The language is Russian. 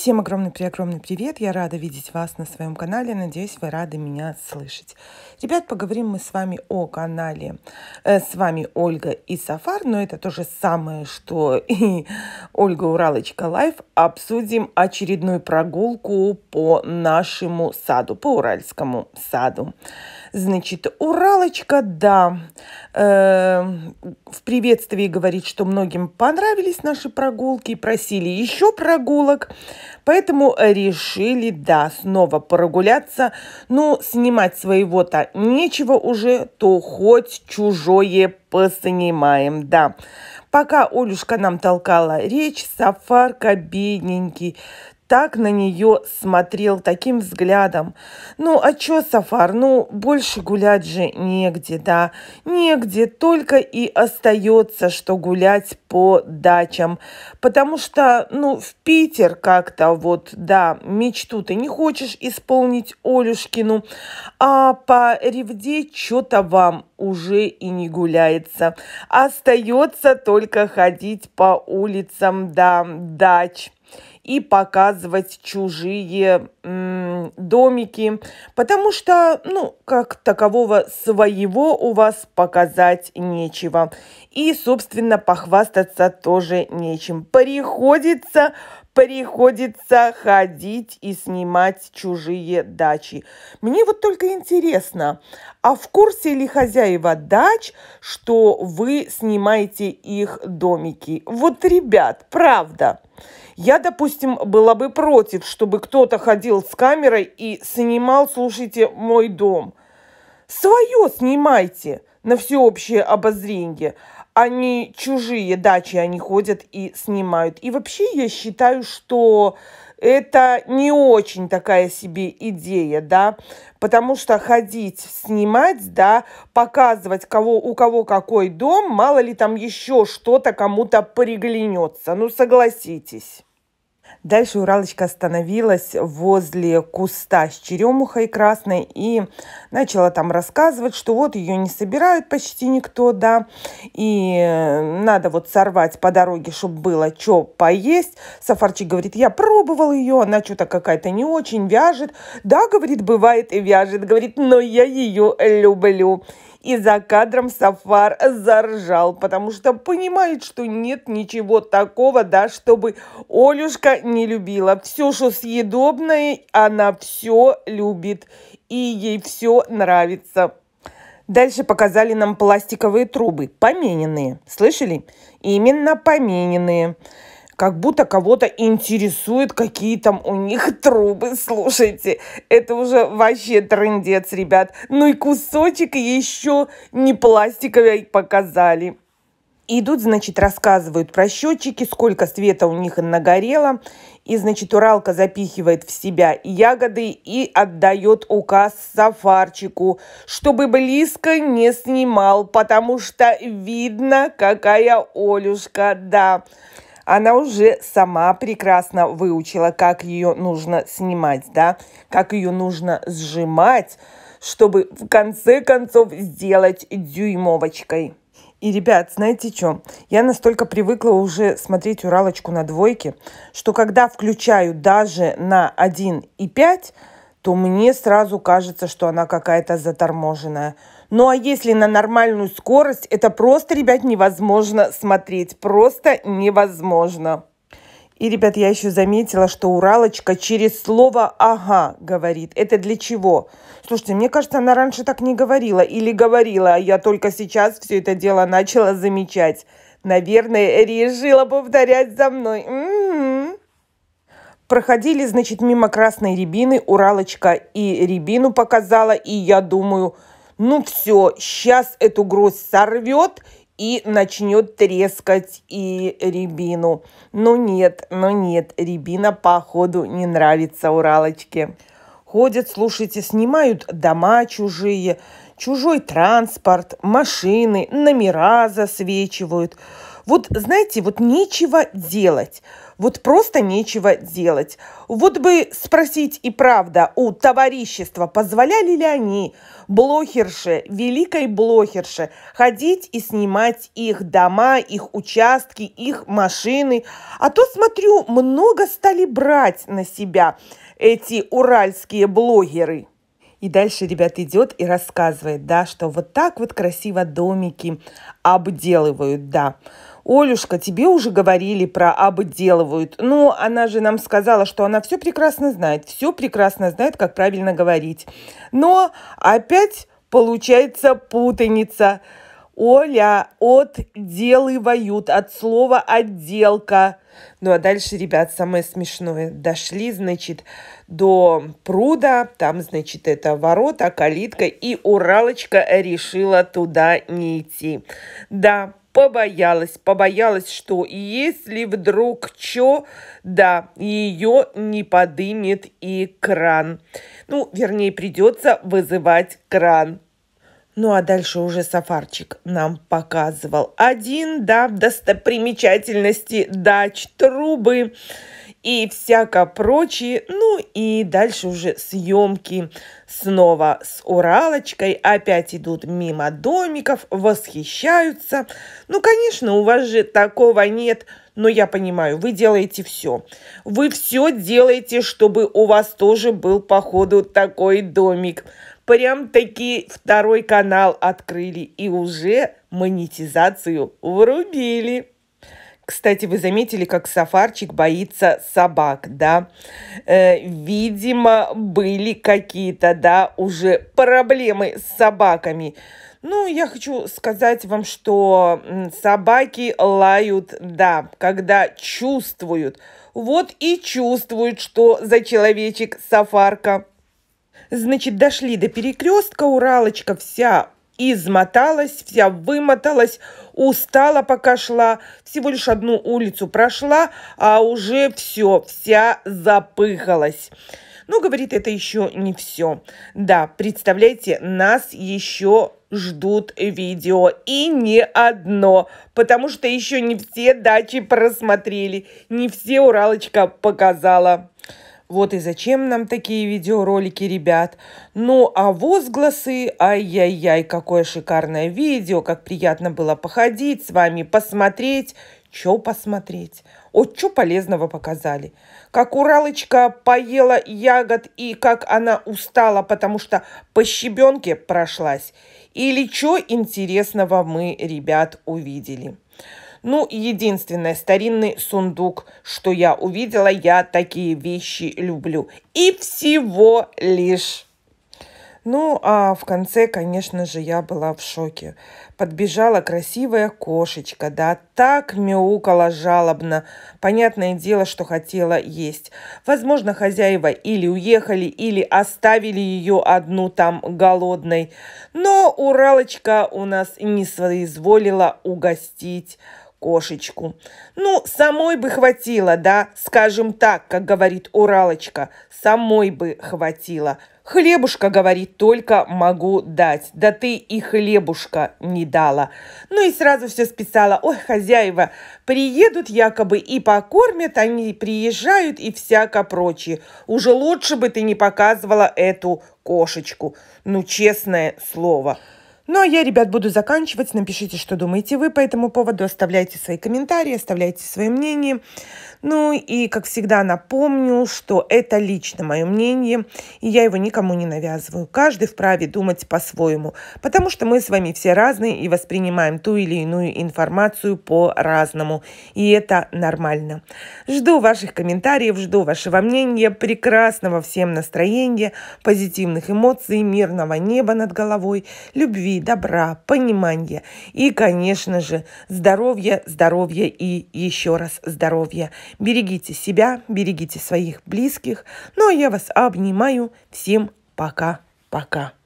Всем огромный-преогромный привет! Я рада видеть вас на своем канале. Надеюсь, вы рады меня слышать. Ребят, поговорим мы с вами о канале. Э, с вами Ольга и Сафар, но это то же самое, что и Ольга Уралочка Лайф. Обсудим очередную прогулку по нашему саду, по Уральскому саду. Значит, Уралочка, да, э, в приветствии говорит, что многим понравились наши прогулки, просили еще прогулок. Поэтому решили, да, снова прогуляться. Ну, снимать своего-то нечего уже, то хоть чужое поснимаем, да. Пока Олюшка нам толкала речь, Сафарка бедненький так на нее смотрел таким взглядом. Ну, а чё, Сафар, ну, больше гулять же негде, да, негде, только и остается, что гулять по дачам, потому что, ну, в Питер как-то вот, да, мечту ты не хочешь исполнить Олюшкину, а по Ревде что-то вам уже и не гуляется. Остается только ходить по улицам, да, дач и показывать чужие м, домики, потому что, ну, как такового своего у вас показать нечего. И, собственно, похвастаться тоже нечем. Приходится приходится ходить и снимать чужие дачи. Мне вот только интересно, а в курсе ли хозяева дач, что вы снимаете их домики? Вот, ребят, правда. Я, допустим, была бы против, чтобы кто-то ходил с камерой и снимал, слушайте, мой дом. Свое снимайте на всеобщее обозрение они чужие дачи, они ходят и снимают. И вообще я считаю, что это не очень такая себе идея, да, потому что ходить, снимать, да, показывать, кого, у кого какой дом, мало ли там еще что-то кому-то приглянется, ну согласитесь. Дальше Уралочка остановилась возле куста с черемухой красной и начала там рассказывать, что вот ее не собирают почти никто, да, и э, надо вот сорвать по дороге, чтобы было что поесть. Сафарчик говорит, я пробовал ее, она что-то какая-то не очень вяжет. Да, говорит, бывает и вяжет, говорит, но я ее люблю. И за кадром Сафар заржал, потому что понимает, что нет ничего такого, да, чтобы Олюшка не любила. Все, что съедобное, она все любит. И ей все нравится. Дальше показали нам пластиковые трубы, помененные. Слышали? Именно помененные как будто кого-то интересует, какие там у них трубы. Слушайте, это уже вообще трындец, ребят. Ну и кусочек еще не пластиковый показали. Идут, значит, рассказывают про счетчики, сколько света у них нагорело. И, значит, Уралка запихивает в себя ягоды и отдает указ Сафарчику, чтобы близко не снимал, потому что видно, какая Олюшка, да. Она уже сама прекрасно выучила, как ее нужно снимать, да, как ее нужно сжимать, чтобы в конце концов сделать дюймовочкой. И, ребят, знаете что? Я настолько привыкла уже смотреть «Уралочку» на двойке, что когда включаю даже на 1,5, то мне сразу кажется, что она какая-то заторможенная. Ну а если на нормальную скорость, это просто, ребят, невозможно смотреть. Просто невозможно. И, ребят, я еще заметила, что Уралочка через слово «ага» говорит. Это для чего? Слушайте, мне кажется, она раньше так не говорила. Или говорила, а я только сейчас все это дело начала замечать. Наверное, решила повторять за мной. М-м-м. Проходили, значит, мимо красной рябины, Уралочка и рябину показала, и я думаю, ну все, сейчас эту грусть сорвет и начнет трескать и рябину. Ну нет, ну нет, рябина походу не нравится Уралочке. Ходят, слушайте, снимают дома чужие, чужой транспорт, машины, номера засвечивают – вот, знаете, вот нечего делать. Вот просто нечего делать. Вот бы спросить и правда у товарищества, позволяли ли они блохерше, великой блохерше, ходить и снимать их дома, их участки, их машины. А то, смотрю, много стали брать на себя эти уральские блогеры. И дальше ребят идет и рассказывает, да, что вот так вот красиво домики обделывают, да. Олюшка, тебе уже говорили про обделывают. Ну, она же нам сказала, что она все прекрасно знает, все прекрасно знает, как правильно говорить. Но опять получается путаница. Оля, отделывают от слова «отделка». Ну а дальше, ребят, самое смешное. Дошли, значит, до пруда, там, значит, это ворота, калитка, и Уралочка решила туда не идти. Да, побоялась, побоялась, что если вдруг чё, да, ее не подымет и кран. Ну, вернее, придется вызывать кран. Ну а дальше уже Сафарчик нам показывал один, да, достопримечательности дач, трубы и всяко прочее. Ну и дальше уже съемки снова с Уралочкой. Опять идут мимо домиков, восхищаются. Ну, конечно, у вас же такого нет, но я понимаю, вы делаете все. Вы все делаете, чтобы у вас тоже был, походу, такой домик прям-таки второй канал открыли и уже монетизацию врубили. Кстати, вы заметили, как Сафарчик боится собак, да? Э, видимо, были какие-то, да, уже проблемы с собаками. Ну, я хочу сказать вам, что собаки лают, да, когда чувствуют. Вот и чувствуют, что за человечек сафарка. Значит, дошли до перекрестка, Уралочка вся измоталась, вся вымоталась, устала, пока шла. Всего лишь одну улицу прошла, а уже все, вся запыхалась. Ну, говорит, это еще не все. Да, представляете, нас еще ждут видео. И не одно, потому что еще не все дачи просмотрели, не все Уралочка показала. Вот и зачем нам такие видеоролики, ребят. Ну, а возгласы, ай-яй-яй, какое шикарное видео, как приятно было походить с вами, посмотреть. Чё посмотреть? Вот чё полезного показали. Как Уралочка поела ягод и как она устала, потому что по щебенке прошлась. Или чё интересного мы, ребят, увидели. Ну, единственное, старинный сундук, что я увидела, я такие вещи люблю. И всего лишь. Ну, а в конце, конечно же, я была в шоке. Подбежала красивая кошечка, да, так мяукала жалобно. Понятное дело, что хотела есть. Возможно, хозяева или уехали, или оставили ее одну там голодной. Но Уралочка у нас не соизволила угостить кошечку. Ну, самой бы хватило, да, скажем так, как говорит Уралочка, самой бы хватило. Хлебушка, говорит, только могу дать. Да ты и хлебушка не дала. Ну и сразу все списала. Ой, хозяева, приедут якобы и покормят, они приезжают и всяко прочее. Уже лучше бы ты не показывала эту кошечку. Ну, честное слово. Ну, а я, ребят, буду заканчивать. Напишите, что думаете вы по этому поводу. Оставляйте свои комментарии, оставляйте свои мнения. Ну и, как всегда, напомню, что это лично мое мнение, и я его никому не навязываю. Каждый вправе думать по-своему, потому что мы с вами все разные и воспринимаем ту или иную информацию по-разному. И это нормально. Жду ваших комментариев, жду вашего мнения, прекрасного всем настроения, позитивных эмоций, мирного неба над головой, любви, добра, понимания и, конечно же, здоровья, здоровья и еще раз здоровья. Берегите себя, берегите своих близких. Ну а я вас обнимаю. Всем пока-пока.